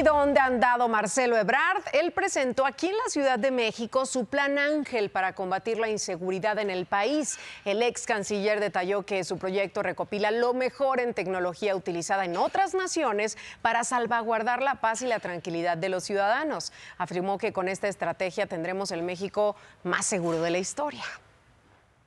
¿Y dónde ha andado Marcelo Ebrard? Él presentó aquí en la Ciudad de México su plan Ángel para combatir la inseguridad en el país. El ex canciller detalló que su proyecto recopila lo mejor en tecnología utilizada en otras naciones para salvaguardar la paz y la tranquilidad de los ciudadanos. Afirmó que con esta estrategia tendremos el México más seguro de la historia.